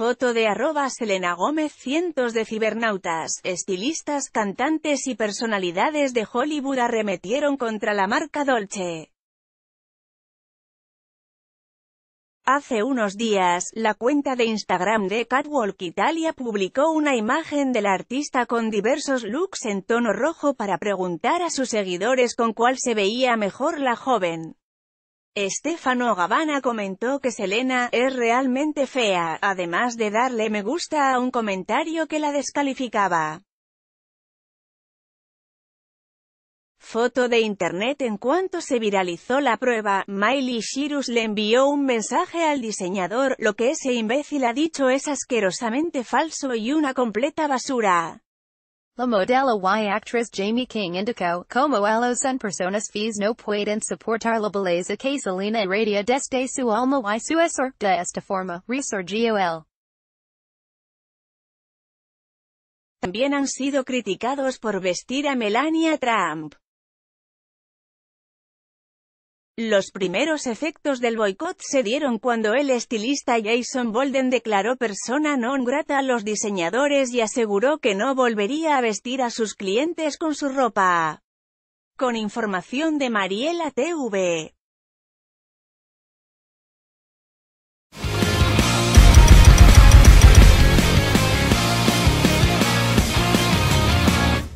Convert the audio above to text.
Foto de arroba Selena Gómez Cientos de cibernautas, estilistas, cantantes y personalidades de Hollywood arremetieron contra la marca Dolce. Hace unos días, la cuenta de Instagram de Catwalk Italia publicó una imagen de la artista con diversos looks en tono rojo para preguntar a sus seguidores con cuál se veía mejor la joven. Estefano Gavana comentó que Selena, es realmente fea, además de darle me gusta a un comentario que la descalificaba. Foto de internet En cuanto se viralizó la prueba, Miley Cyrus le envió un mensaje al diseñador, lo que ese imbécil ha dicho es asquerosamente falso y una completa basura. La modelo y actriz Jamie King indicó, como a los en personas fees no pueden soportar la belleza que Selena irradia desde su alma y su esor, de esta forma, resurgió el. También han sido criticados por vestir a Melania Trump. Los primeros efectos del boicot se dieron cuando el estilista Jason Bolden declaró persona non grata a los diseñadores y aseguró que no volvería a vestir a sus clientes con su ropa. Con información de Mariela TV.